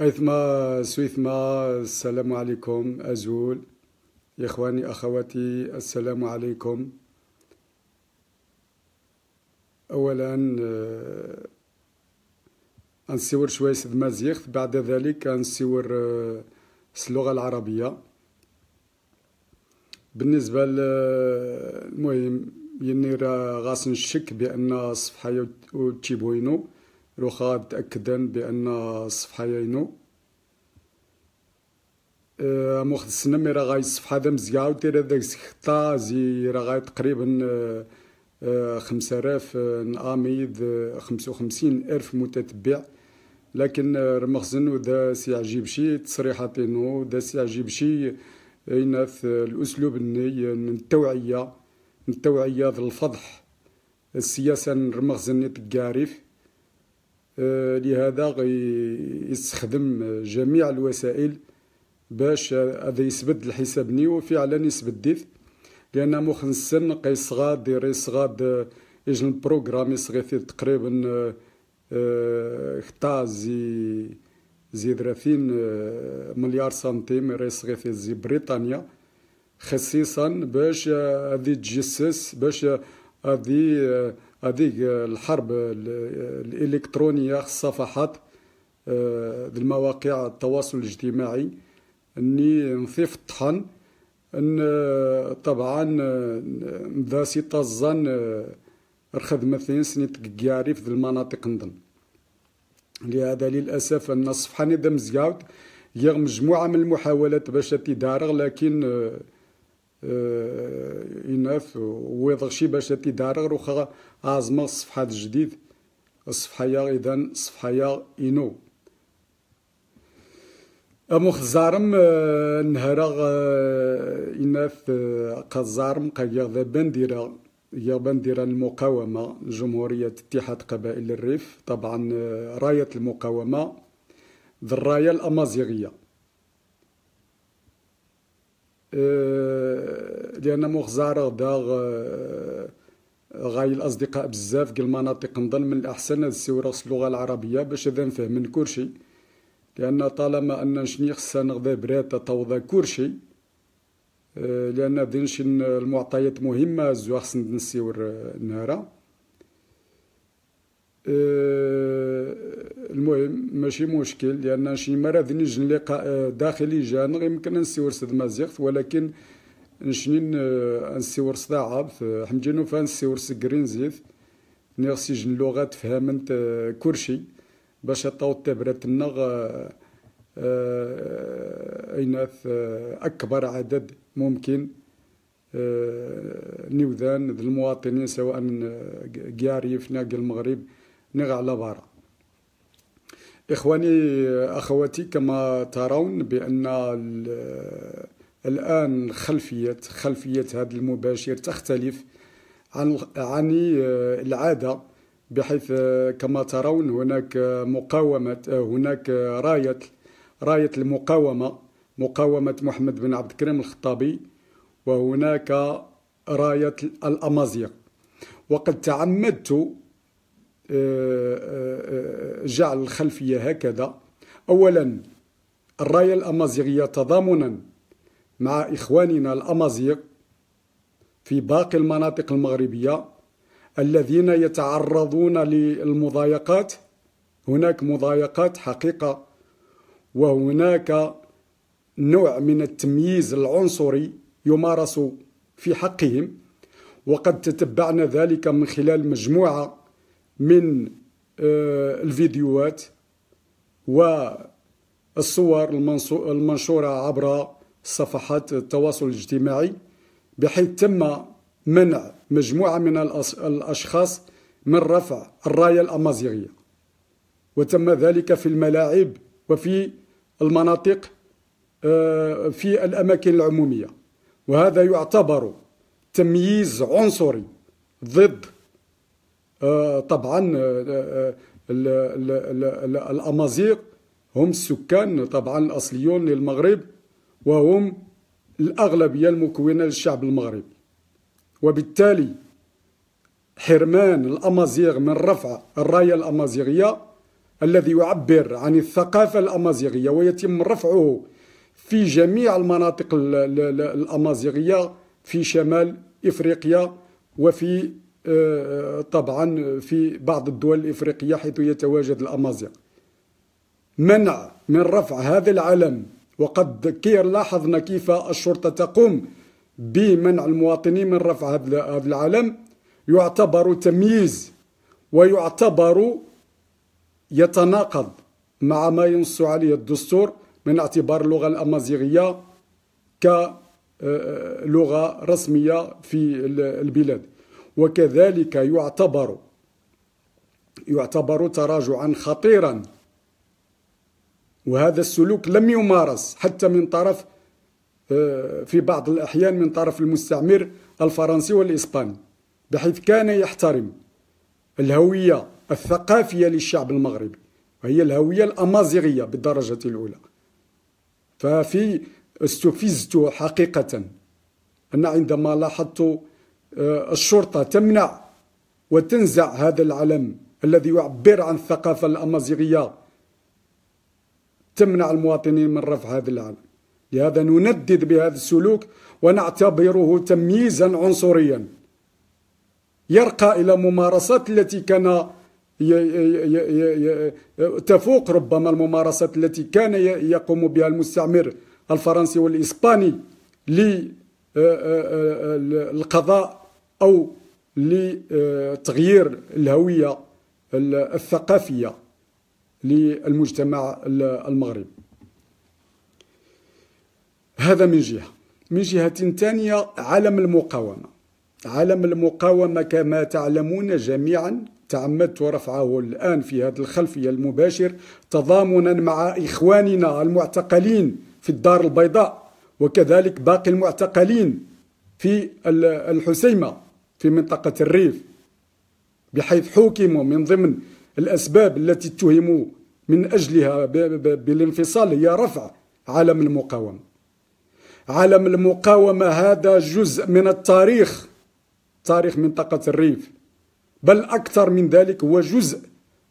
أيثما سويثما السلام عليكم أزول إخواني أخواتي السلام عليكم أولا شوي آه، شوية مازيخ بعد ذلك نصور آه، اللغة العربية بالنسبة المهم يني راه غاس نشك بأن الصفحة وتشيبوينو رخاء متأكدا بأن الصفحة ياينو آه، مخد مي راه غاي الصفحة هذا مزيا ودير هذاك الخطا زي راه غاي تقريبا آه، خمسة آلاف ناميد آه، خمسة وخمسين ألف متتبع لكن رمخزن دا سي عجيب شي تصريحاتينو دا سي عجيب شي اين الأسلوب الني التوعية التوعية ذا الفضح السياسة رمخزن تقارف آه، لهذا يستخدم جميع الوسائل باش هذا يسبد الحساب نيو فعلا يثبت ديث لان مخن السن قيس صغاد ريس غاد اجن آه، البروغرام يصغيثي تقريبا خطا آه، زي زي 30 مليار سنتيم ريصغيثي زي بريطانيا خصيصا باش هذه تجسس باش هذه هذه آه، الحرب آه، الالكترونيه الصفحات آه، المواقع التواصل الاجتماعي اني نضيف الطحن ان طبعا ذا سيطا الظن الخدمة ثين سنيت كياري في المناطق نظن لهذا للأسف أن الصفحة ندم زياد هي مجموعة من المحاولات باش تدارغ لكن آه، إناث ويضغشي باش تي دارغ وخا أزمغ الصفحة الجديد الصفحة إذن الصفحة إنو أمو خزارم آه، نهرغ آه، إناث قزارم قيغ ذا بنديرا بنديرا المقاومة جمهورية اتحاد قبائل الريف طبعا راية المقاومة الراية الأمازيغية أه، لان مغزاره غدا أه، غاي الاصدقاء بزاف قال المناطق نظن من الاحسن نسيو راس اللغه العربيه باش اذا نفهم من كلشي لان طالما ان شني خصنا غدا برات توضا كلشي أه، لان بدينش المعطيات مهمه زو خصنا نسيو نهاره آه، المهم ماشي مشكل لان شي مرض نجن لقاء آه، داخلي جان غير يمكن نسيو سد مزيغت ولكن نشنين آه، نسيور سدا عبث حمجينو فان نسيور سكرين زيت نغسي جن لغات فهمت كرشي باش طاو تبرت النغ ايناث اكبر عدد ممكن نيوذان المواطنين سواء قياري في المغرب نغى بارا إخواني أخواتي كما ترون بأن الآن خلفية خلفية هذا المباشر تختلف عن عن آه، العادة بحيث آه، كما ترون هناك مقاومة آه، هناك راية راية المقاومة مقاومة محمد بن عبد الكريم الخطابي وهناك راية الأمازيغ وقد تعمدت جعل الخلفية هكذا أولا الراية الأمازيغية تضامنا مع إخواننا الأمازيغ في باقي المناطق المغربية الذين يتعرضون للمضايقات هناك مضايقات حقيقة وهناك نوع من التمييز العنصري يمارس في حقهم وقد تتبعنا ذلك من خلال مجموعة من آه، الفيديوهات والصور المنشورة عبر صفحات التواصل الاجتماعي بحيث تم منع مجموعة من الأشخاص من رفع الراية الأمازيغية وتم ذلك في الملاعب وفي المناطق آه، في الأماكن العمومية وهذا يعتبر تمييز عنصري ضد آه، طبعا آه، آه، الأمازيغ هم السكان طبعا الأصليون للمغرب وهم الأغلبية المكونة للشعب المغربي وبالتالي حرمان الأمازيغ من رفع الراية الأمازيغية الذي يعبر عن الثقافة الأمازيغية ويتم رفعه في جميع المناطق الأمازيغية في شمال إفريقيا وفي طبعا في بعض الدول الإفريقية حيث يتواجد الأمازيغ منع من رفع هذا العلم وقد كير لاحظنا كيف الشرطة تقوم بمنع المواطنين من رفع هذا العلم يعتبر تمييز ويعتبر يتناقض مع ما ينص عليه الدستور من اعتبار اللغة الأمازيغية كلغة آه، آه، رسمية في البلاد وكذلك يعتبر يعتبر تراجعا خطيرا وهذا السلوك لم يمارس حتى من طرف آه، في بعض الأحيان من طرف المستعمر الفرنسي والإسباني بحيث كان يحترم الهوية الثقافية للشعب المغربي وهي الهوية الأمازيغية بالدرجة الأولى ففي استفزت حقيقة أن عندما لاحظت آه، الشرطة تمنع وتنزع هذا العلم الذي يعبر عن الثقافة الأمازيغية تمنع المواطنين من رفع هذا العلم لهذا نندد بهذا السلوك ونعتبره تمييزا عنصريا يرقى إلى ممارسات التي كان تفوق ربما الممارسات التي كان يقوم بها المستعمر الفرنسي والإسباني للقضاء آه، آه، أو لتغيير الهوية الثقافية للمجتمع المغربي هذا من جهة من جهة ثانية عالم المقاومة عالم المقاومة كما تعلمون جميعا تعمدت ورفعه الآن في هذا الخلفية المباشر تضامنا مع إخواننا المعتقلين في الدار البيضاء وكذلك باقي المعتقلين في الحسيمة في منطقة الريف بحيث حوكموا من ضمن الأسباب التي اتهموا من أجلها بالانفصال هي رفع علم المقاومة علم المقاومة هذا جزء من التاريخ تاريخ منطقة الريف بل أكثر من ذلك هو جزء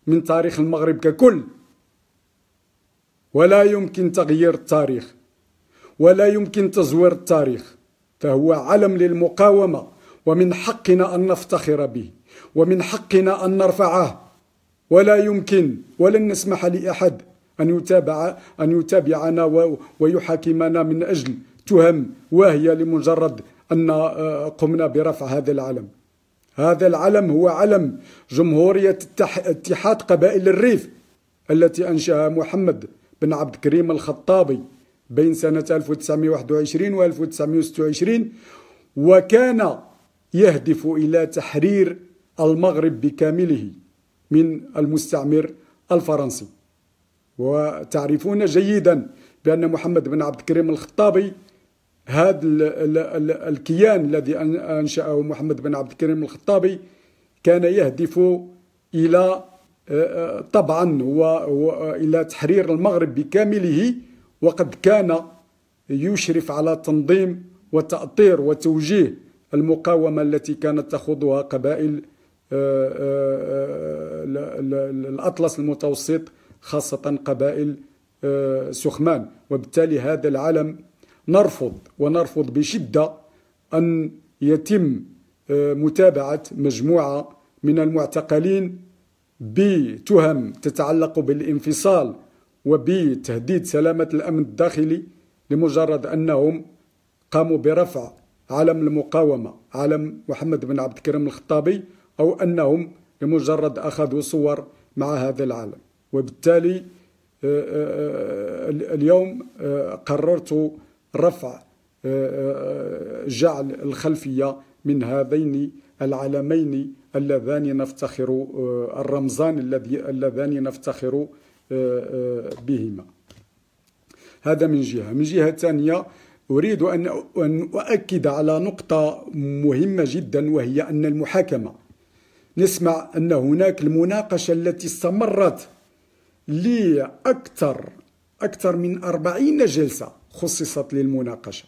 من تاريخ المغرب ككل ولا يمكن تغيير التاريخ ولا يمكن تزوير التاريخ فهو علم للمقاومه ومن حقنا أن نفتخر به ومن حقنا أن نرفعه ولا يمكن ولن نسمح لأحد أن يتابع أن يتابعنا ويحاكمنا من أجل تهم واهية لمجرد أن آه، قمنا برفع هذا العلم هذا العلم هو علم جمهورية اتحاد قبائل الريف التي أنشأها محمد بن عبد الكريم الخطابي بين سنة 1921 و 1926 وكان يهدف إلى تحرير المغرب بكامله من المستعمر الفرنسي وتعرفون جيدا بأن محمد بن عبد الكريم الخطابي هذا الكيان الذي أنشأه محمد بن عبد الكريم الخطابي كان يهدف إلى آه، آه، طبعا وإلى آه، تحرير المغرب بكامله وقد كان يشرف على تنظيم وتأطير وتوجيه المقاومة التي كانت تخوضها قبائل آه، آه، آه، الأطلس المتوسط خاصة قبائل سخمان وبالتالي هذا العلم نرفض ونرفض بشدة أن يتم متابعة مجموعة من المعتقلين بتهم تتعلق بالانفصال وبتهديد سلامة الأمن الداخلي لمجرد أنهم قاموا برفع عالم المقاومة علم محمد بن عبد الكريم الخطابي أو أنهم لمجرد أخذوا صور مع هذا العالم وبالتالي آه، آه، آه، اليوم قررت رفع جعل الخلفية من هذين العلمين اللذان نفتخر الرمزان اللذان نفتخر بهما هذا من جهة من جهة ثانية أريد أن أؤكد على نقطة مهمة جدا وهي أن المحاكمة نسمع أن هناك المناقشة التي استمرت لأكثر أكثر من أربعين جلسة خصصت للمناقشة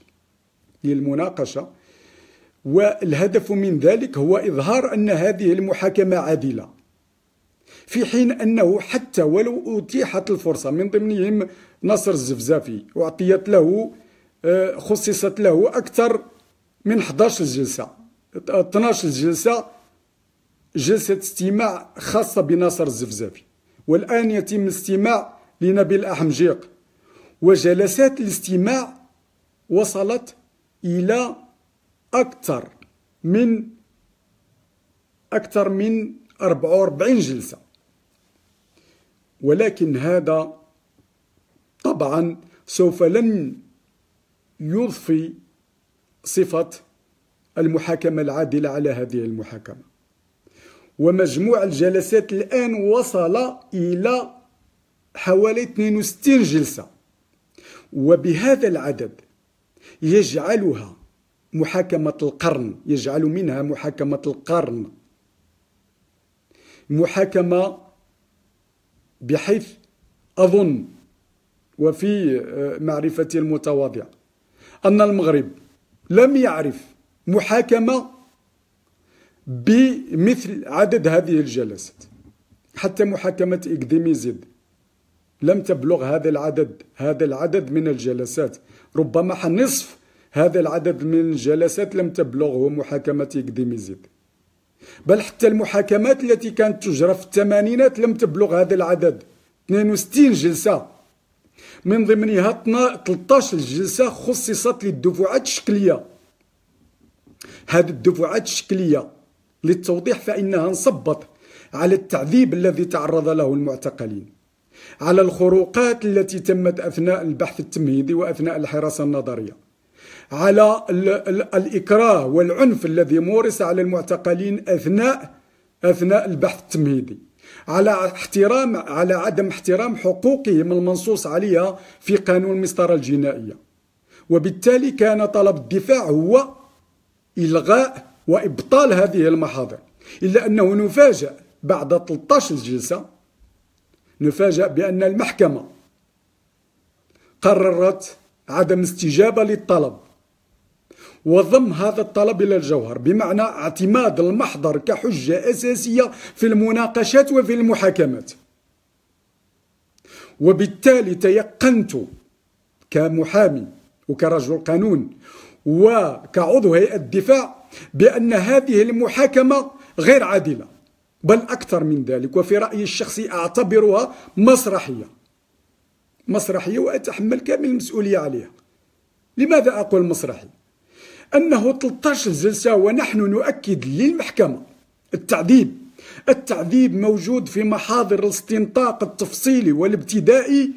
للمناقشة والهدف من ذلك هو إظهار أن هذه المحاكمة عادلة في حين أنه حتى ولو أتيحت الفرصة من ضمنهم نصر الزفزافي أعطيت له آه، خصصت له أكثر من 11 جلسة 12 جلسة جلسة استماع خاصة بناصر الزفزافي والآن يتم استماع لنبيل أحمجيق وجلسات الاستماع وصلت إلى أكثر من أكثر من 44 جلسة ولكن هذا طبعا سوف لن يضفي صفة المحاكمة العادلة على هذه المحاكمة ومجموع الجلسات الآن وصل إلى حوالي 62 جلسة وبهذا العدد يجعلها محاكمة القرن يجعل منها محاكمة القرن محاكمة بحيث أظن وفي آه، معرفتي المتواضعة أن المغرب لم يعرف محاكمة بمثل عدد هذه الجلسات حتى محاكمة إكديمي زد لم تبلغ هذا العدد هذا العدد من الجلسات ربما نصف هذا العدد من الجلسات لم تبلغه محاكمة إكديمي زد بل حتى المحاكمات التي كانت تجرى في الثمانينات لم تبلغ هذا العدد 62 جلسة من ضمنها 13 جلسه خصصت للدفعات الشكليه هذه الدفعات الشكليه للتوضيح فانها انصبت على التعذيب الذي تعرض له المعتقلين على الخروقات التي تمت اثناء البحث التمهيدي واثناء الحراسه النظريه على الاكراه والعنف الذي مورس على المعتقلين اثناء اثناء البحث التمهيدي على احترام على عدم احترام حقوقهم المنصوص عليها في قانون المسطره الجنائيه وبالتالي كان طلب الدفاع هو الغاء وابطال هذه المحاضر الا انه نفاجأ بعد 13 جلسه نفاجأ بان المحكمه قررت عدم استجابه للطلب وضم هذا الطلب إلى الجوهر بمعنى اعتماد المحضر كحجة أساسية في المناقشات وفي المحاكمات وبالتالي تيقنت كمحامي وكرجل قانون وكعضو هيئة الدفاع بأن هذه المحاكمة غير عادلة بل أكثر من ذلك وفي رأيي الشخصي أعتبرها مسرحية مسرحية وأتحمل كامل المسؤولية عليها لماذا أقول مسرحي؟ أنه 13 جلسة ونحن نؤكد للمحكمة التعذيب التعذيب موجود في محاضر الاستنطاق التفصيلي والابتدائي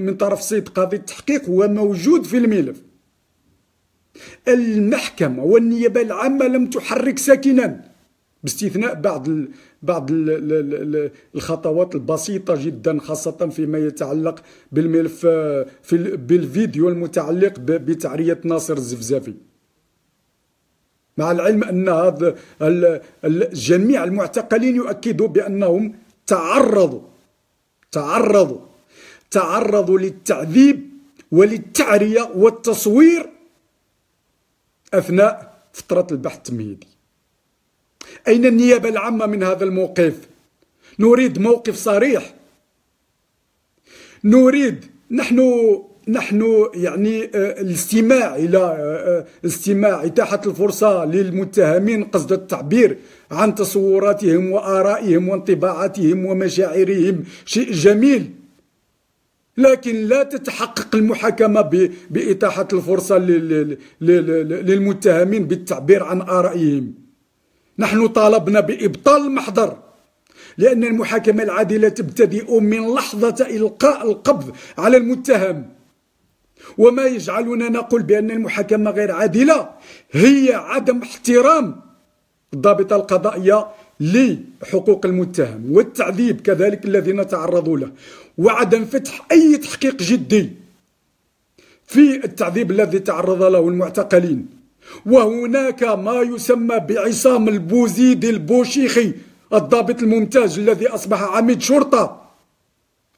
من طرف سيد قاضي التحقيق وموجود في الملف المحكمة والنيابة العامة لم تحرك ساكنا باستثناء بعض بعض الخطوات البسيطة جدا خاصة فيما يتعلق بالملف في بالفيديو المتعلق بتعرية ناصر الزفزافي مع العلم أن هذا جميع المعتقلين يؤكدوا بأنهم تعرضوا تعرضوا تعرضوا للتعذيب وللتعرية والتصوير أثناء فترة البحث التمهيدي أين النيابة العامة من هذا الموقف نريد موقف صريح نريد نحن نحن يعني آه، الاستماع الى آه، آه، استماع اتاحه الفرصه للمتهمين قصد التعبير عن تصوراتهم وارائهم وانطباعاتهم ومشاعرهم شيء جميل لكن لا تتحقق المحاكمه باتاحه الفرصه للمتهمين بالتعبير عن ارائهم نحن طالبنا بإبطال المحضر لأن المحاكمة العادلة تبتدئ من لحظة إلقاء القبض على المتهم وما يجعلنا نقول بأن المحاكمة غير عادلة هي عدم احترام الضابطة القضائية لحقوق المتهم والتعذيب كذلك الذين تعرضوا له وعدم فتح أي تحقيق جدي في التعذيب الذي تعرض له المعتقلين وهناك ما يسمى بعصام البوزيد البوشيخي الضابط الممتاز الذي أصبح عميد شرطة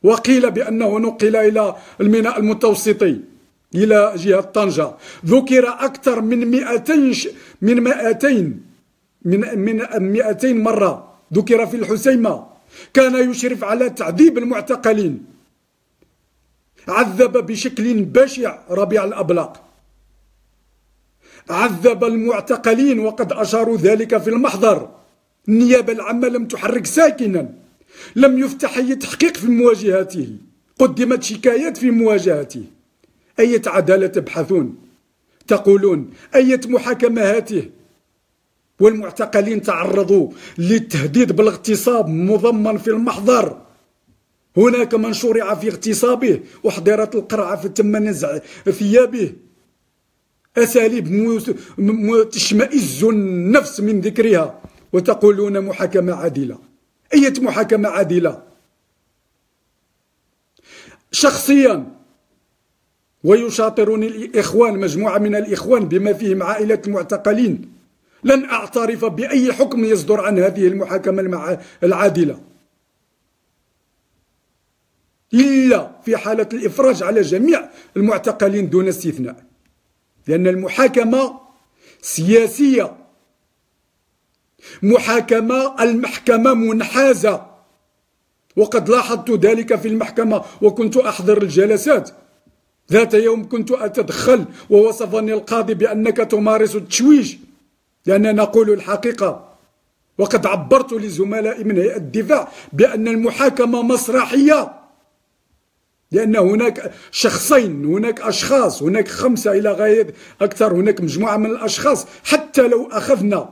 وقيل بأنه نقل إلى الميناء المتوسطي إلى جهة طنجة ذكر أكثر من 200 ش... من 200 من من 200 مرة ذكر في الحسيمة كان يشرف على تعذيب المعتقلين عذب بشكل بشع ربيع الأبلاق عذب المعتقلين وقد أشاروا ذلك في المحضر النيابة العامة لم تحرك ساكنا لم يفتح أي تحقيق في مواجهته قدمت شكايات في مواجهته أية عدالة تبحثون تقولون أية محاكمة هاته والمعتقلين تعرضوا للتهديد بالاغتصاب مضمن في المحضر هناك من شرع في اغتصابه وحضرت القرعة في تم نزع ثيابه أساليب تشمئز النفس من ذكرها وتقولون محاكمة عادلة أية محاكمة عادلة شخصيا ويشاطرني الإخوان مجموعة من الإخوان بما فيهم عائلة المعتقلين لن أعترف بأي حكم يصدر عن هذه المحاكمة العادلة إلا في حالة الإفراج على جميع المعتقلين دون استثناء لأن المحاكمة سياسية محاكمة المحكمة منحازة وقد لاحظت ذلك في المحكمة وكنت أحضر الجلسات ذات يوم كنت أتدخل ووصفني القاضي بأنك تمارس التشويش لأننا نقول الحقيقة وقد عبرت لزملائي من هيئة الدفاع بأن المحاكمة مسرحية لأن هناك شخصين هناك أشخاص هناك خمسة إلى غاية أكثر هناك مجموعة من الأشخاص حتى لو أخذنا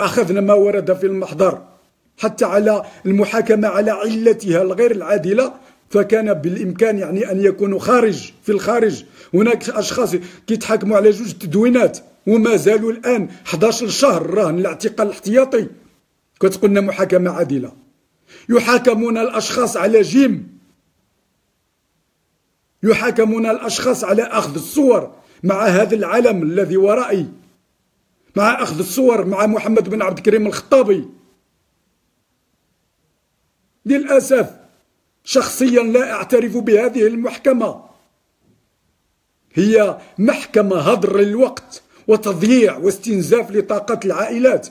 أخذنا ما ورد في المحضر حتى على المحاكمة على علتها الغير العادلة فكان بالإمكان يعني أن يكونوا خارج في الخارج هناك أشخاص كيتحاكموا على جوج تدوينات وما زالوا الآن 11 شهر رهن الاعتقال الاحتياطي كتقولنا محاكمة عادلة يحاكمون الأشخاص على جيم يحاكمون الأشخاص على أخذ الصور مع هذا العلم الذي ورائي مع أخذ الصور مع محمد بن عبد الكريم الخطابي للأسف شخصيا لا أعترف بهذه المحكمة هي محكمة هدر للوقت وتضييع واستنزاف لطاقة العائلات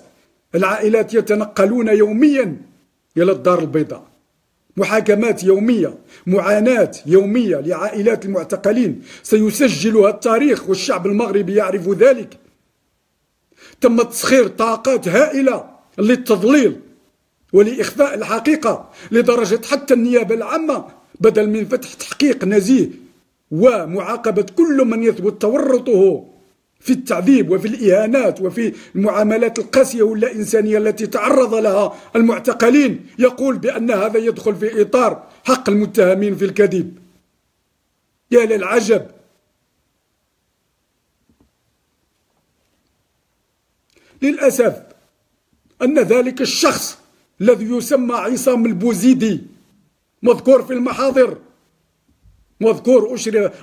العائلات يتنقلون يوميا إلى الدار البيضاء محاكمات يومية معاناة يومية لعائلات المعتقلين سيسجلها التاريخ والشعب المغربي يعرف ذلك تم تسخير طاقات هائلة للتضليل ولإخفاء الحقيقة لدرجة حتى النيابة العامة بدل من فتح تحقيق نزيه ومعاقبة كل من يثبت تورطه في التعذيب وفي الإهانات وفي المعاملات القاسية إنسانية التي تعرض لها المعتقلين يقول بأن هذا يدخل في إطار حق المتهمين في الكذب يا للعجب للأسف أن ذلك الشخص الذي يسمى عصام البوزيدي مذكور في المحاضر مذكور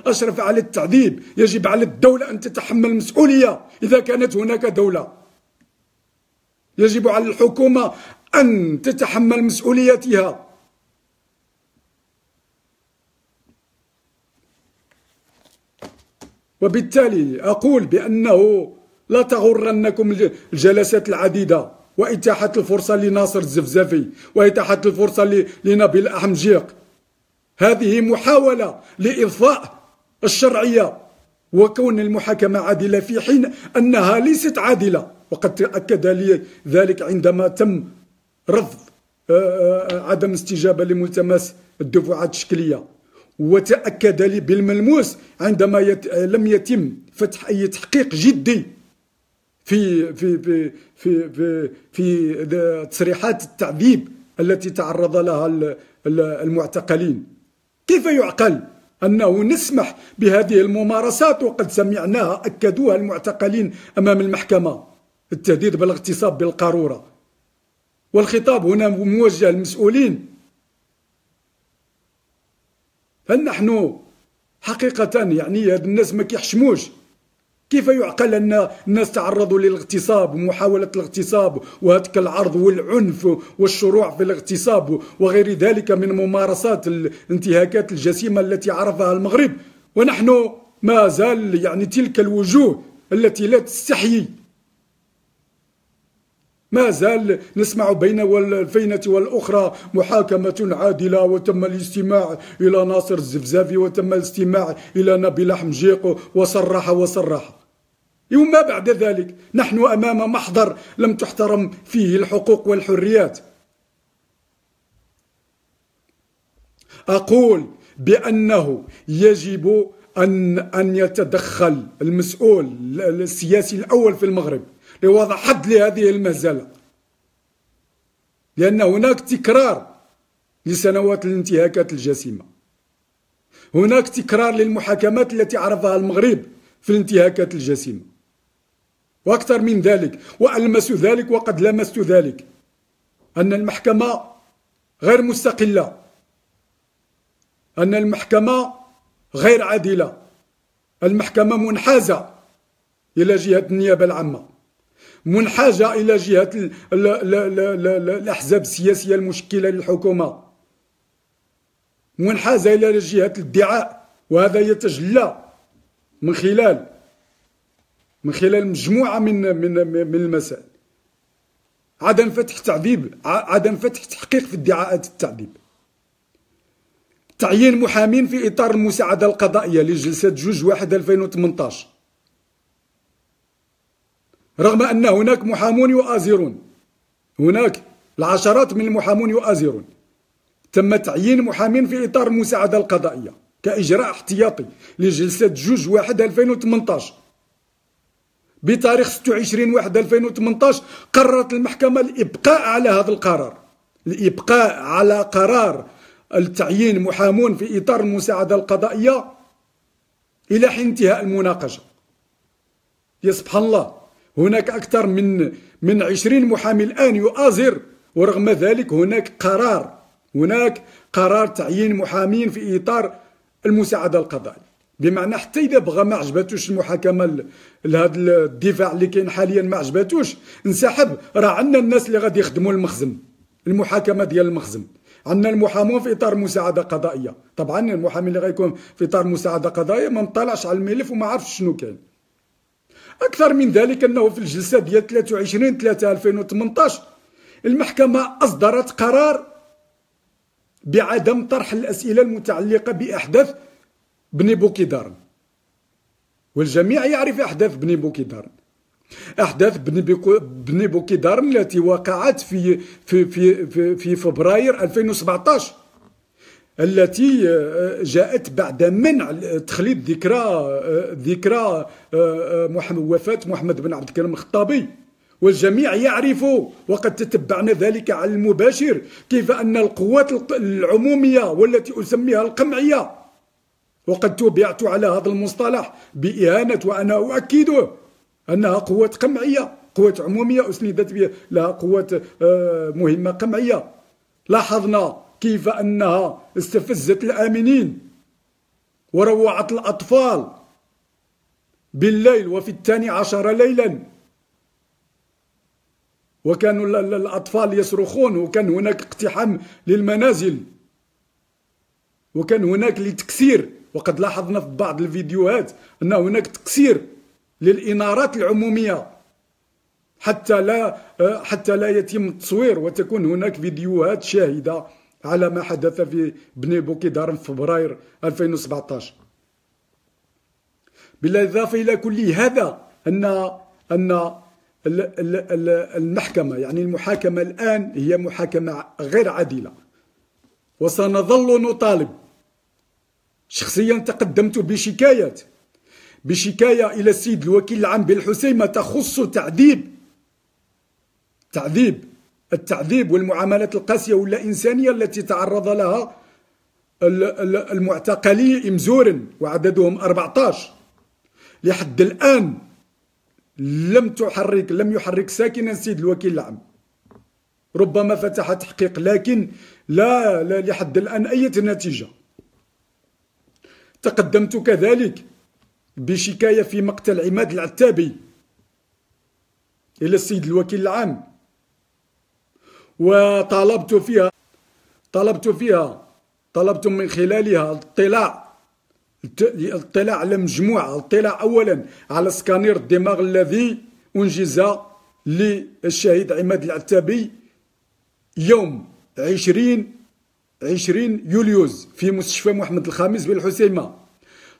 أشرف على التعذيب يجب على الدولة أن تتحمل المسؤولية إذا كانت هناك دولة يجب على الحكومة أن تتحمل مسؤوليتها وبالتالي أقول بأنه لا تغرنكم الجلسات العديدة وإتاحة الفرصة لناصر الزفزافي وإتاحة الفرصة لنبيل أحمجيق هذه محاولة لإضفاء الشرعية وكون المحاكمة عادلة في حين أنها ليست عادلة وقد أكد لي ذلك عندما تم رفض آه، آه، عدم استجابة لملتمس الدفعات الشكلية وتأكد لي بالملموس عندما يت... آه، لم يتم فتح أي تحقيق جدي في في في في في, في تصريحات التعذيب التي تعرض لها المعتقلين كيف يعقل أنه نسمح بهذه الممارسات وقد سمعناها أكدوها المعتقلين أمام المحكمة التهديد بالاغتصاب بالقارورة والخطاب هنا موجه للمسؤولين هل نحن حقيقة يعني هاد الناس ما كيحشموش كيف يعقل أن الناس تعرضوا للاغتصاب ومحاولة الاغتصاب وهذاك العرض والعنف والشروع في الاغتصاب وغير ذلك من ممارسات الانتهاكات الجسيمة التي عرفها المغرب ونحن ما زال يعني تلك الوجوه التي لا تستحيي ما زال نسمع بين الفينة والأخرى محاكمة عادلة وتم الاستماع إلى ناصر الزفزافي وتم الاستماع إلى نبيل حمجيق وصرح وصرح وما بعد ذلك نحن أمام محضر لم تحترم فيه الحقوق والحريات أقول بأنه يجب أن أن يتدخل المسؤول السياسي الأول في المغرب لوضع حد لهذه المهزلة لأن هناك تكرار لسنوات الانتهاكات الجسيمة هناك تكرار للمحاكمات التي عرفها المغرب في الانتهاكات الجسيمه وأكثر من ذلك وألمس ذلك وقد لمست ذلك أن المحكمة غير مستقلة أن المحكمة غير عادلة المحكمة منحازة إلى جهة النيابة العامة منحازة إلى جهة الأحزاب السياسية المشكلة للحكومة منحازة إلى جهة الادعاء وهذا يتجلى من خلال من خلال مجموعه من من من المسائل عدم فتح تعذيب عدم فتح تحقيق في ادعاءات التعذيب تعيين محامين في اطار المساعده القضائيه لجلسه جوج واحد 2018 رغم ان هناك محامون يؤازرون هناك العشرات من المحامون يؤازرون تم تعيين محامين في اطار المساعده القضائيه كاجراء احتياطي لجلسه جوج واحد 2018 بتاريخ 26 واحد 2018 قررت المحكمة الإبقاء على هذا القرار الإبقاء على قرار التعيين محامون في إطار المساعدة القضائية إلى حين انتهاء المناقشة يا سبحان الله هناك أكثر من من 20 محامي الآن يؤازر ورغم ذلك هناك قرار هناك قرار تعيين محامين في إطار المساعدة القضائية بمعنى حتى اذا بغى ما عجباتوش المحاكمه لهذا الدفاع اللي كاين حاليا ما عجباتوش انسحب راه عندنا الناس اللي غادي يخدموا المخزن المحاكمه ديال المخزن عندنا المحامون في اطار مساعده قضائيه طبعا المحامي اللي غيكون في اطار مساعده قضائيه ما مطلعش على الملف وما عرفش شنو كاين اكثر من ذلك انه في الجلسه ديال 23 3 2018 المحكمه اصدرت قرار بعدم طرح الاسئله المتعلقه باحداث بني بوكيدار والجميع يعرف أحداث بني بوكيدار أحداث بني بوكيدار التي وقعت في في في في, في فبراير 2017 التي آه، جاءت بعد منع تخليد ذكرى آه، ذكرى آه، محمد وفاة محمد بن عبد الكريم الخطابي والجميع يعرف وقد تتبعنا ذلك على المباشر كيف أن القوات العمومية والتي أسميها القمعية وقد تبعت على هذا المصطلح بإهانة وأنا أؤكده أنها قوة قمعية قوة عمومية أسندت لها قوة آه، مهمة قمعية لاحظنا كيف أنها استفزت الآمنين وروعت الأطفال بالليل وفي الثاني عشر ليلا وكانوا الأطفال يصرخون وكان هناك اقتحام للمنازل وكان هناك لتكسير وقد لاحظنا في بعض الفيديوهات أن هناك تكسير للإنارات العمومية حتى لا حتى لا يتم التصوير وتكون هناك فيديوهات شاهدة على ما حدث في بني بوكيدار في فبراير 2017 بالإضافة إلى كل هذا أن أن المحكمة يعني المحاكمة الآن هي محاكمة غير عادلة وسنظل نطالب شخصيا تقدمت بشكايات بشكاية إلى السيد الوكيل العام بالحسيمة تخص تعذيب تعذيب التعذيب والمعاملات القاسية ولا إنسانية التي تعرض لها المعتقلي إمزورن وعددهم 14 لحد الآن لم تحرك لم يحرك ساكنا السيد الوكيل العام ربما فتح تحقيق لكن لا, لا لحد الآن أي نتيجة تقدمت كذلك بشكاية في مقتل عماد العتابي إلى السيد الوكيل العام وطالبت فيها طلبت فيها طلبت من خلالها الاطلاع الاطلاع على مجموعة الاطلاع أولا على سكانير الدماغ الذي أنجز للشهيد عماد العتابي يوم عشرين 20 يوليوز في مستشفى محمد الخامس بالحسيمه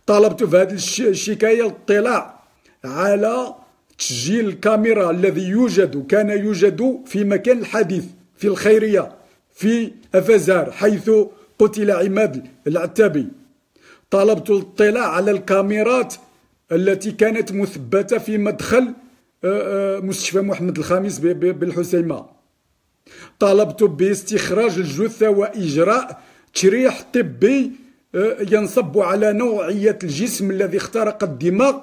طلبت في هذه الشكايه الاطلاع على تسجيل الكاميرا الذي يوجد كان يوجد في مكان الحديث في الخيريه في افازار حيث قتل عماد العتابي طلبت الاطلاع على الكاميرات التي كانت مثبته في مدخل آه، آه، مستشفى محمد الخامس بالحسيمه طالبت باستخراج الجثة وإجراء تشريح طبي آه، ينصب على نوعية الجسم الذي اخترق الدماغ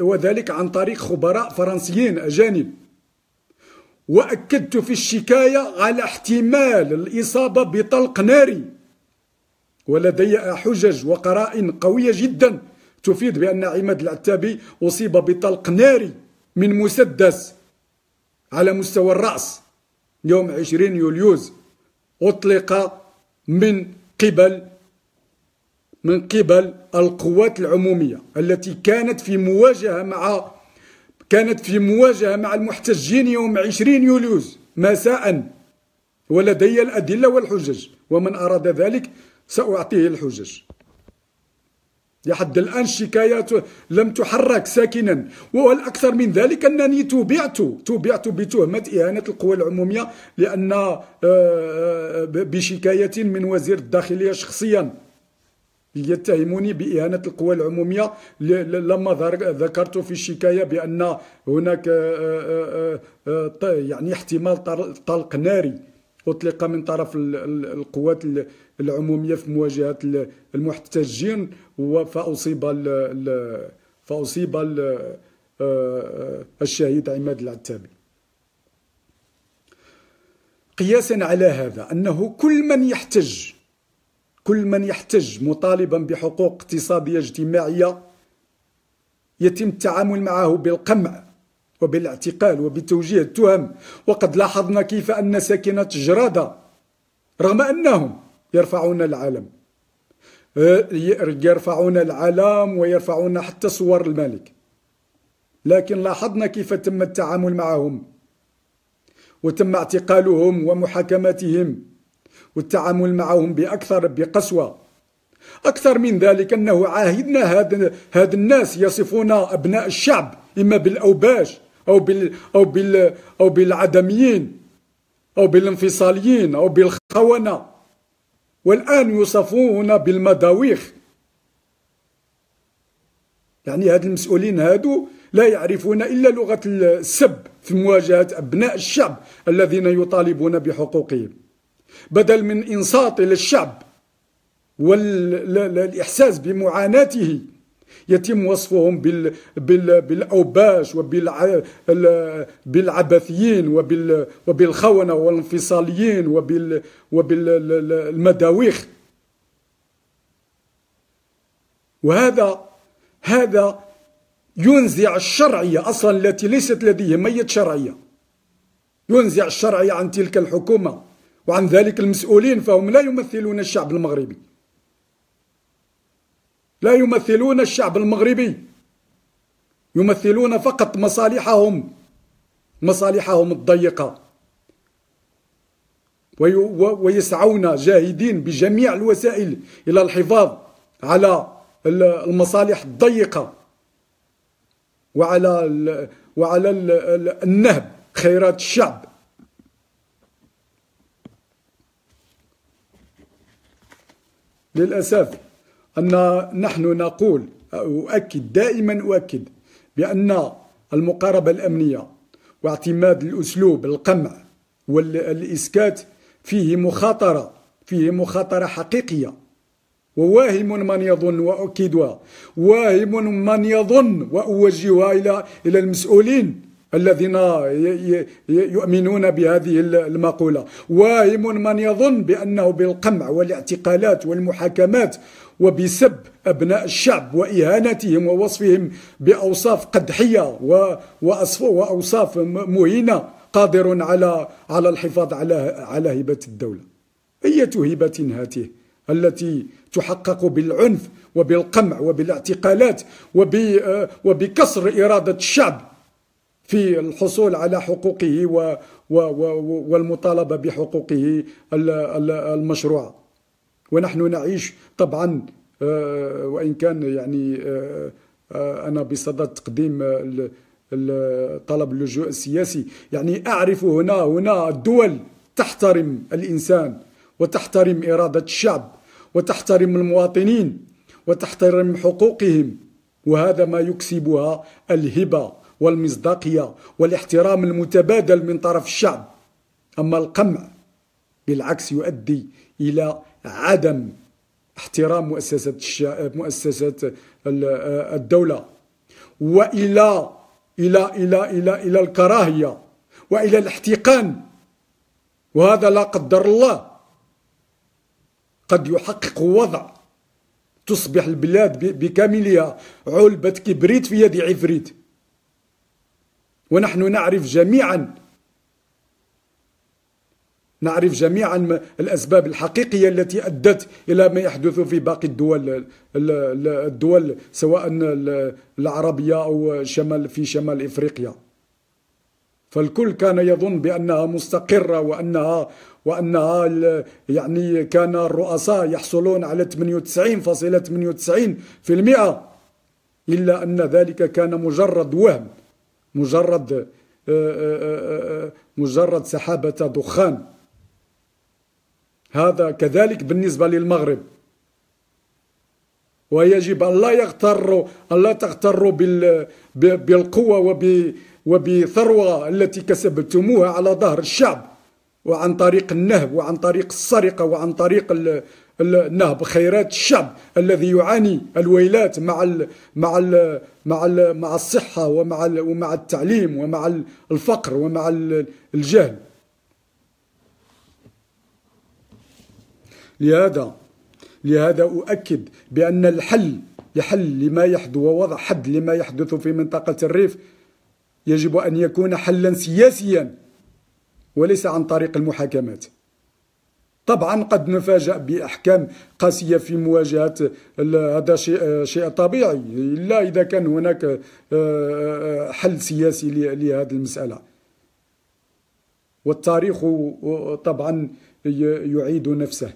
وذلك عن طريق خبراء فرنسيين أجانب وأكدت في الشكاية على احتمال الإصابة بطلق ناري ولدي حجج وقرائن قوية جدا تفيد بأن عماد العتابي أصيب بطلق ناري من مسدس على مستوى الرأس يوم 20 يوليوز أطلق من قبل من قبل القوات العمومية التي كانت في مواجهة مع كانت في مواجهة مع المحتجين يوم 20 يوليوز مساء ولدي الأدلة والحجج ومن أراد ذلك سأعطيه الحجج لحد الآن شكايات لم تحرك ساكنا والأكثر من ذلك أنني تبعت تبعت بتهمة إهانة القوى العمومية لأن آه، آه، بشكاية من وزير الداخلية شخصيا يتهمني بإهانة القوى العمومية لما ذكرت في الشكاية بأن هناك آه، يعني احتمال طلق ناري أطلق من طرف القوات العموميه في مواجهه المحتجين فاصيب فاصيب آه، آه، الشهيد عماد العتابي قياسا على هذا انه كل من يحتج كل من يحتج مطالبا بحقوق اقتصاديه اجتماعيه يتم التعامل معه بالقمع وبالاعتقال وبتوجيه التهم وقد لاحظنا كيف ان ساكنه جراده رغم انهم يرفعون العلم أه، يرفعون العلام ويرفعون حتى صور الملك لكن لاحظنا كيف تم التعامل معهم وتم اعتقالهم ومحاكمتهم والتعامل معهم بأكثر بقسوة أكثر من ذلك أنه عاهدنا هذا هاد الناس يصفون أبناء الشعب إما بالأوباش أو بال أو بال أو بالعدميين أو بالانفصاليين أو بالخونة والآن يوصفون بالمداويخ يعني هاد المسؤولين هادو لا يعرفون إلا لغة السب في مواجهة أبناء الشعب الذين يطالبون بحقوقهم بدل من إنصات للشعب والإحساس بمعاناته يتم وصفهم بال بال بالاوباش بالعبثيين وبال وبالخونه والانفصاليين وبال وبالمداويخ وهذا هذا ينزع الشرعيه اصلا التي ليست لديه ميه شرعيه ينزع الشرعيه عن تلك الحكومه وعن ذلك المسؤولين فهم لا يمثلون الشعب المغربي لا يمثلون الشعب المغربي يمثلون فقط مصالحهم مصالحهم الضيقة ويسعون جاهدين بجميع الوسائل إلى الحفاظ على المصالح الضيقة وعلى وعلى النهب خيرات الشعب للأسف أن نحن نقول أؤكد دائما أؤكد بأن المقاربة الأمنية واعتماد الأسلوب القمع والإسكات فيه مخاطرة فيه مخاطرة حقيقية وواهم من يظن وأؤكدها واهم من يظن وأوجهها إلى إلى المسؤولين الذين يؤمنون بهذه المقولة واهم من يظن بأنه بالقمع والاعتقالات والمحاكمات وبسب أبناء الشعب وإهانتهم ووصفهم بأوصاف قدحية وأوصاف مهينة قادر على على الحفاظ على على هبة الدولة أية هبة هاته التي تحقق بالعنف وبالقمع وبالاعتقالات آه، وبكسر إرادة الشعب في الحصول على حقوقه والمطالبة بحقوقه المشروعة ونحن نعيش طبعا آه، وان كان يعني آه، آه، انا بصدد تقديم طلب اللجوء السياسي يعني اعرف هنا هنا الدول تحترم الانسان وتحترم اراده الشعب وتحترم المواطنين وتحترم حقوقهم وهذا ما يكسبها الهبه والمصداقيه والاحترام المتبادل من طرف الشعب اما القمع بالعكس يؤدي الى عدم احترام مؤسسات الشعب مؤسسات الدولة وإلى إلى إلى إلى إلى الكراهية وإلى الاحتقان وهذا لا قدر الله قد يحقق وضع تصبح البلاد بكاملها علبة كبريت في يد عفريت ونحن نعرف جميعا نعرف جميعا الأسباب الحقيقية التي أدت إلى ما يحدث في باقي الدول الدول سواء العربية أو شمال في شمال إفريقيا فالكل كان يظن بأنها مستقرة وأنها وأنها يعني كان الرؤساء يحصلون على 98.98% إلا أن ذلك كان مجرد وهم مجرد آه، آه، آه، مجرد سحابة دخان هذا كذلك بالنسبة للمغرب ويجب أن لا يغتروا أن لا تغتروا بالقوة وبثروة التي كسبتموها على ظهر الشعب وعن طريق النهب وعن طريق السرقة وعن طريق النهب خيرات الشعب الذي يعاني الويلات مع ال مع ال مع ال مع الصحة ومع ومع التعليم ومع الفقر ومع الجهل لهذا لهذا أؤكد بأن الحل يحل لما يحدث ووضع حد لما يحدث في منطقة الريف يجب أن يكون حلا سياسيا وليس عن طريق المحاكمات طبعا قد نفاجأ بأحكام قاسية في مواجهة هذا شيء, شيء طبيعي إلا إذا كان هناك آه، آه، حل سياسي لهذه المسألة والتاريخ آه، طبعا يعيد نفسه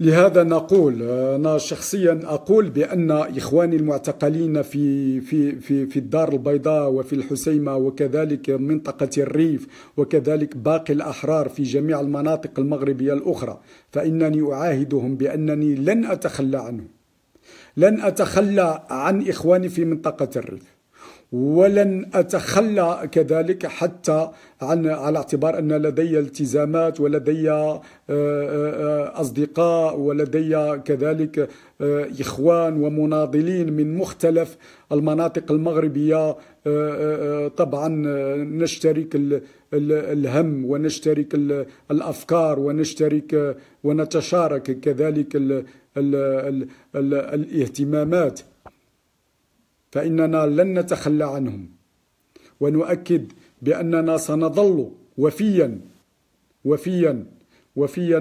لهذا نقول انا شخصيا اقول بان اخواني المعتقلين في في في في الدار البيضاء وفي الحسيمه وكذلك منطقه الريف وكذلك باقي الاحرار في جميع المناطق المغربيه الاخرى فانني اعاهدهم بانني لن اتخلى عنهم لن اتخلى عن اخواني في منطقه الريف ولن أتخلى كذلك حتى عن على اعتبار أن لدي التزامات ولدي آه، آه، أصدقاء ولدي كذلك آه، إخوان ومناضلين من مختلف المناطق المغربية طبعا نشترك الهم ونشترك الأفكار ونشترك ونتشارك كذلك الاهتمامات فإننا لن نتخلى عنهم ونؤكد بأننا سنظل وفيا وفيا وفيا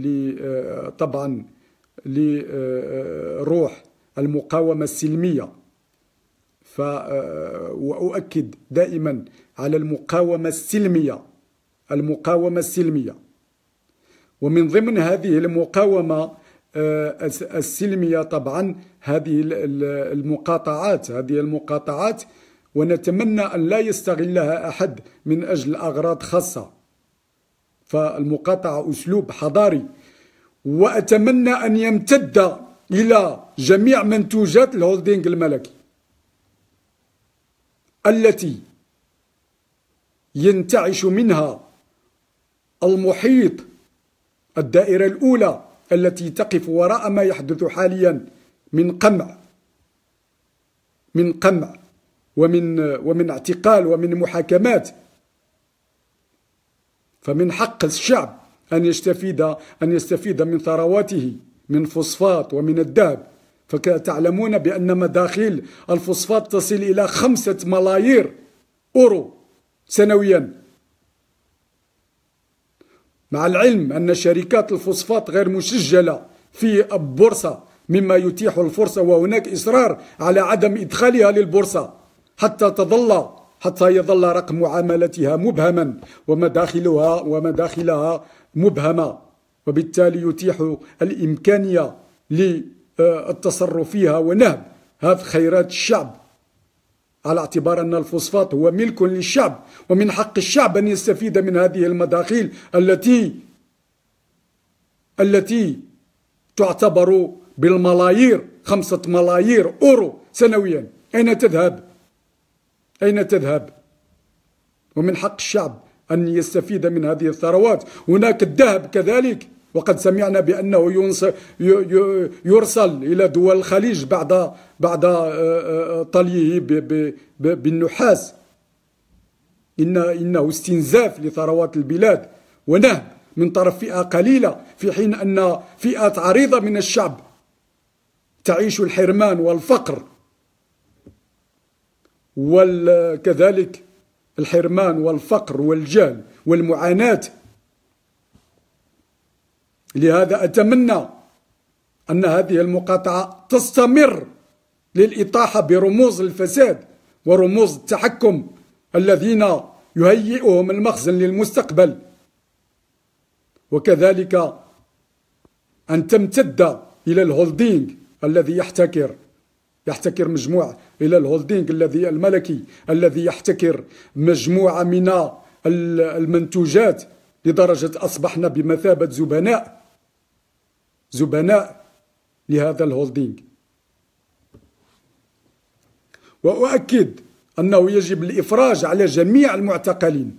ل طبعا لروح المقاومة السلمية ف وأؤكد دائما على المقاومة السلمية المقاومة السلمية ومن ضمن هذه المقاومة آه، السلمية طبعا هذه المقاطعات هذه المقاطعات ونتمنى أن لا يستغلها أحد من أجل أغراض خاصة فالمقاطعة أسلوب حضاري وأتمنى أن يمتد إلى جميع منتوجات الهولدينغ الملكي التي ينتعش منها المحيط الدائرة الأولى التي تقف وراء ما يحدث حاليا من قمع من قمع ومن ومن اعتقال ومن محاكمات فمن حق الشعب أن يستفيد أن يستفيد من ثرواته من فوسفات ومن الذهب فتعلمون بأن مداخيل الفوسفات تصل إلى خمسة ملايير أورو سنويا مع العلم أن شركات الفوسفات غير مسجلة في البورصة مما يتيح الفرصة وهناك إصرار على عدم إدخالها للبورصة حتى تظل حتى يظل رقم معاملتها مبهما ومداخلها ومداخلها مبهمة وبالتالي يتيح الإمكانية للتصرف فيها ونهب هذه خيرات الشعب على اعتبار أن الفوسفات هو ملك للشعب ومن حق الشعب أن يستفيد من هذه المداخيل التي التي تعتبر بالملايير خمسة ملايير أورو سنويا أين تذهب؟ أين تذهب؟ ومن حق الشعب أن يستفيد من هذه الثروات هناك الذهب كذلك وقد سمعنا بأنه يرسل إلى دول الخليج بعد بعد آه، آه، طليه بالنحاس إن إنه استنزاف لثروات البلاد ونهب من طرف فئة قليلة في حين أن فئات عريضة من الشعب تعيش الحرمان والفقر وكذلك الحرمان والفقر والجهل والمعاناه لهذا أتمنى أن هذه المقاطعة تستمر للإطاحة برموز الفساد ورموز التحكم الذين يهيئهم المخزن للمستقبل وكذلك أن تمتد إلى الهولدينغ الذي يحتكر يحتكر مجموعة إلى الهولدينغ الذي الملكي الذي يحتكر مجموعة من المنتوجات لدرجة أصبحنا بمثابة زبناء زبناء لهذا الهولدينج وأؤكد أنه يجب الإفراج على جميع المعتقلين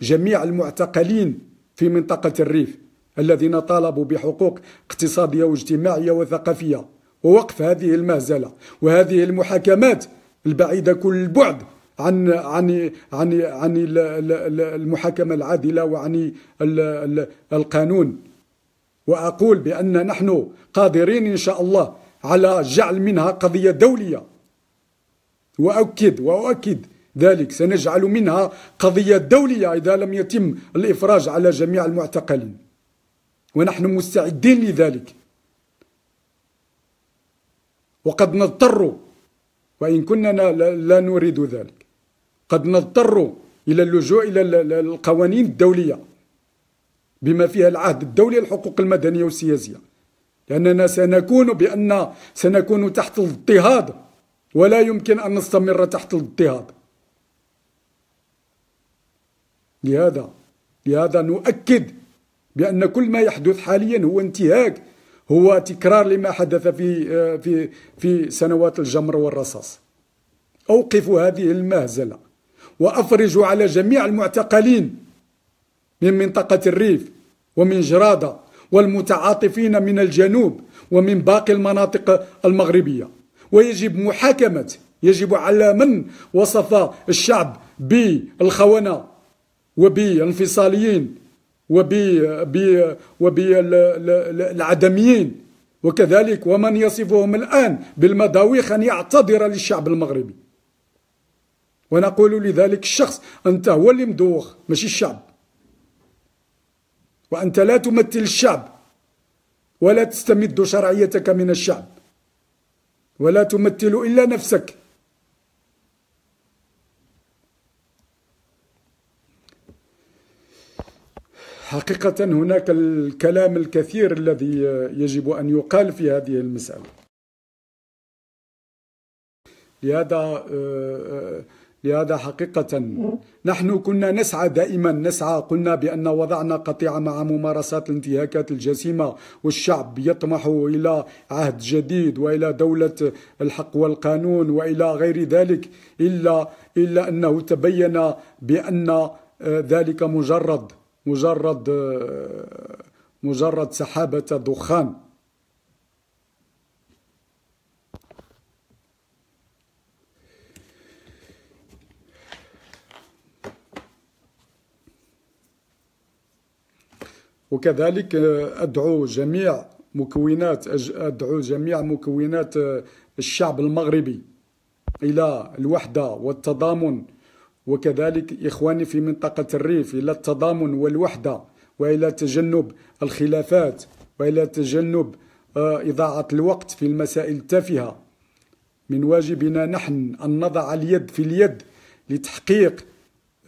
جميع المعتقلين في منطقة الريف الذين طالبوا بحقوق اقتصادية واجتماعية وثقافية ووقف هذه المهزلة وهذه المحاكمات البعيدة كل البعد عن عن عن عن المحاكمة العادلة وعن القانون وأقول بأن نحن قادرين إن شاء الله على جعل منها قضية دولية وأؤكد وأؤكد ذلك سنجعل منها قضية دولية إذا لم يتم الإفراج على جميع المعتقلين ونحن مستعدين لذلك وقد نضطر وإن كنا لا نريد ذلك قد نضطر إلى اللجوء إلى القوانين الدولية بما فيها العهد الدولي للحقوق المدنية والسياسية لأننا سنكون بأن سنكون تحت الاضطهاد ولا يمكن أن نستمر تحت الاضطهاد لهذا لهذا نؤكد بأن كل ما يحدث حاليا هو انتهاك هو تكرار لما حدث في في في سنوات الجمر والرصاص أوقفوا هذه المهزلة وأفرجوا على جميع المعتقلين من منطقة الريف ومن جرادة والمتعاطفين من الجنوب ومن باقي المناطق المغربية ويجب محاكمة يجب على من وصف الشعب بالخونة وبالانفصاليين وبالعدميين وكذلك ومن يصفهم الآن بالمداويخ أن يعتذر للشعب المغربي ونقول لذلك الشخص أنت هو اللي مدوخ ماشي الشعب وأنت لا تمثل الشعب ولا تستمد شرعيتك من الشعب ولا تمثل إلا نفسك حقيقة هناك الكلام الكثير الذي يجب أن يقال في هذه المسألة لهذا آه، آه، لهذا حقيقة نحن كنا نسعى دائما نسعى قلنا بأن وضعنا قطيعة مع ممارسات الانتهاكات الجسيمة والشعب يطمح إلى عهد جديد وإلى دولة الحق والقانون وإلى غير ذلك إلا إلا أنه تبين بأن آه، ذلك مجرد مجرد آه، مجرد سحابة دخان وكذلك أدعو جميع مكونات أدعو جميع مكونات آه، الشعب المغربي إلى الوحدة والتضامن وكذلك إخواني في منطقة الريف إلى التضامن والوحدة وإلى تجنب الخلافات وإلى تجنب آه، إضاعة الوقت في المسائل التافهة من واجبنا نحن أن نضع اليد في اليد لتحقيق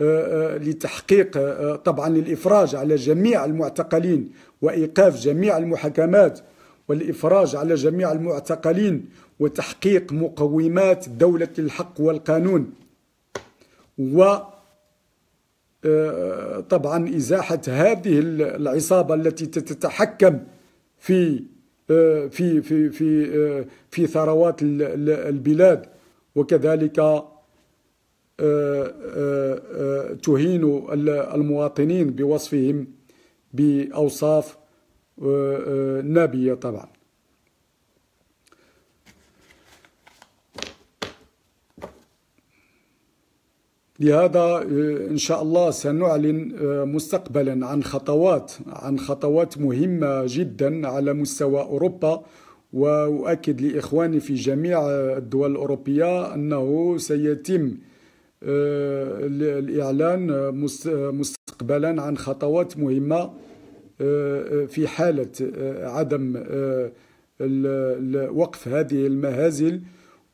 آه، آه، لتحقيق آه، طبعا الإفراج على جميع المعتقلين وإيقاف جميع المحاكمات والإفراج على جميع المعتقلين وتحقيق مقومات دولة الحق والقانون و طبعا إزاحة هذه العصابة التي تتحكم في في في في في ثروات البلاد وكذلك تهين المواطنين بوصفهم بأوصاف آه، آه، نابية طبعا لهذا آه، إن شاء الله سنعلن مستقبلا عن خطوات عن خطوات مهمة جدا على مستوى أوروبا وأؤكد لإخواني في جميع الدول الأوروبية أنه سيتم آه، الإعلان مستقبلا عن خطوات مهمة آه، آه، في حالة عدم وقف هذه المهازل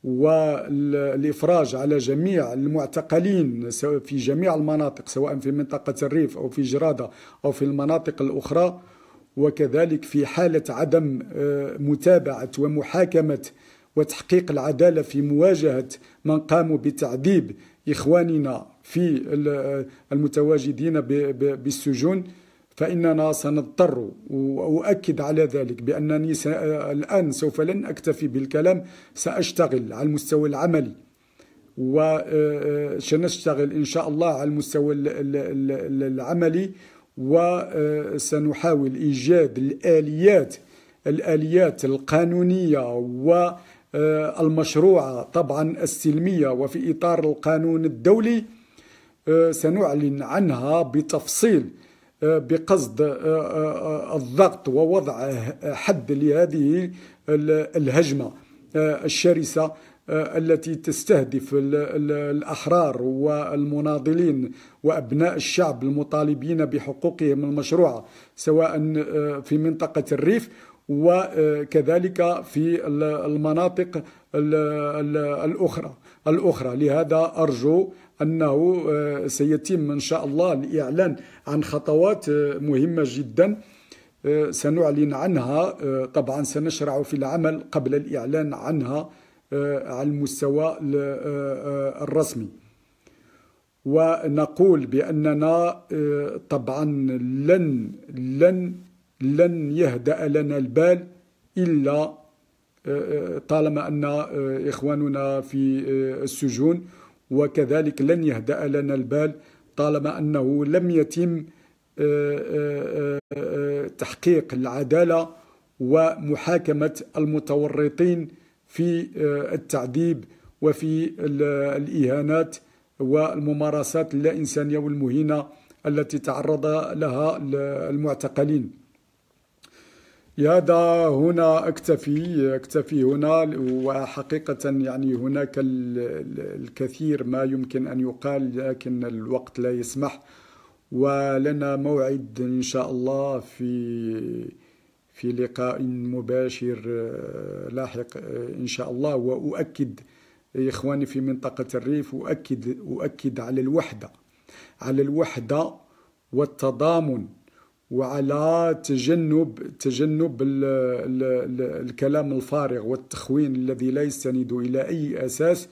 والإفراج على جميع المعتقلين في جميع المناطق سواء في منطقة الريف أو في جرادة أو في المناطق الأخرى وكذلك في حالة عدم متابعة ومحاكمة وتحقيق العدالة في مواجهة من قاموا بتعذيب إخواننا في المتواجدين بالسجون فإننا سنضطر وأؤكد على ذلك بأنني الآن سوف لن أكتفي بالكلام سأشتغل على المستوى العملي وسنشتغل إن شاء الله على المستوى العملي وسنحاول إيجاد الآليات الآليات القانونية و آه، المشروعة طبعا السلمية وفي إطار القانون الدولي آه، سنعلن عنها بتفصيل آه، بقصد الضغط ووضع حد لهذه الهجمة الشرسة التي تستهدف الأحرار والمناضلين وأبناء الشعب المطالبين بحقوقهم المشروعة سواء في منطقة الريف وكذلك في المناطق الأخرى الأخرى لهذا أرجو أنه آه، سيتم إن شاء الله الإعلان عن خطوات آه، مهمة جدا آه، سنعلن عنها طبعا سنشرع في العمل قبل الإعلان عنها على المستوى الرسمي ونقول بأننا طبعا لن لن لن يهدأ لنا البال إلا آه، آه، طالما أن آه، إخواننا في السجون وكذلك لن يهدأ لنا البال طالما أنه لم يتم تحقيق العدالة ومحاكمة المتورطين في التعذيب وفي الإهانات والممارسات اللا إنسانية والمهينة التي تعرض لها المعتقلين دا هنا اكتفي اكتفي هنا وحقيقه يعني هناك الكثير ما يمكن ان يقال لكن الوقت لا يسمح ولنا موعد ان شاء الله في في لقاء مباشر لاحق ان شاء الله واؤكد اخواني في منطقه الريف اؤكد اؤكد على الوحده على الوحده والتضامن وعلى تجنب تجنب الـ الـ الـ الكلام الفارغ والتخوين الذي لا يستند الى اي اساس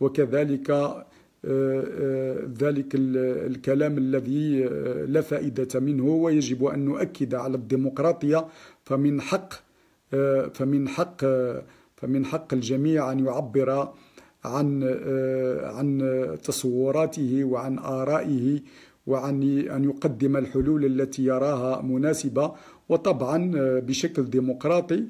وكذلك آه، آه، ذلك الكلام الذي آه، لا فائده منه ويجب ان نؤكد على الديمقراطيه فمن حق فمن حق فمن حق الجميع ان يعبر عن عن تصوراته وعن ارائه وعن أن يقدم الحلول التي يراها مناسبة وطبعا آه، بشكل ديمقراطي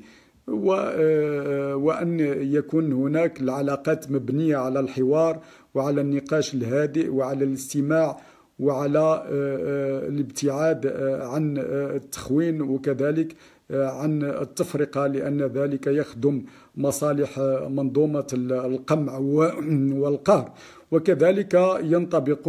آه، وأن يكون هناك العلاقات مبنية على الحوار وعلى النقاش الهادئ وعلى الاستماع وعلى آه، الابتعاد عن التخوين وكذلك عن التفرقة لأن ذلك يخدم مصالح منظومة القمع والقهر وكذلك ينطبق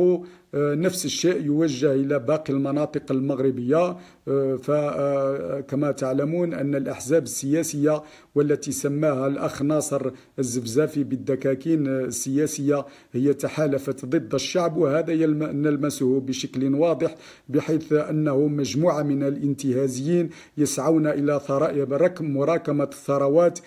آه، نفس الشيء يوجه إلى باقي المناطق المغربية آه، فكما آه، تعلمون أن الأحزاب السياسية والتي سماها الأخ ناصر الزفزافي بالدكاكين السياسية هي تحالفت ضد الشعب وهذا نلمسه بشكل واضح بحيث أنه مجموعة من الانتهازيين يسعون إلى مراكمة الثروات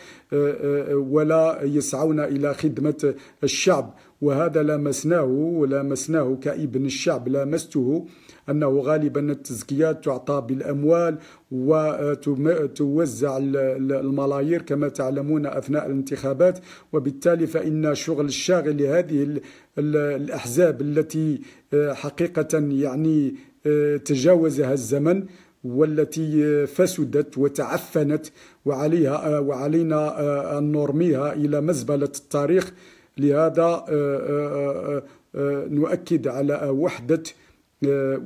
ولا يسعون إلى خدمة الشعب وهذا لامسناه ولامسناه كابن الشعب لامسته أنه غالبا التزكيات تعطى بالأموال وتوزع الملايير كما تعلمون أثناء الانتخابات وبالتالي فإن شغل الشاغل لهذه الأحزاب التي آه، حقيقة يعني آه، تجاوزها الزمن والتي آه، فسدت وتعفنت وعليها وعلينا أن نرميها إلى مزبلة التاريخ لهذا آه، آه، آه، نؤكد على وحدة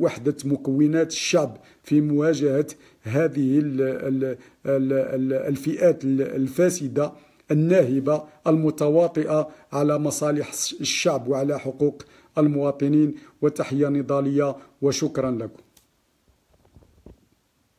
وحدة مكونات الشعب في مواجهة هذه الفئات الفاسدة الناهبة المتواطئة على مصالح الشعب وعلى حقوق المواطنين وتحية نضالية وشكرا لكم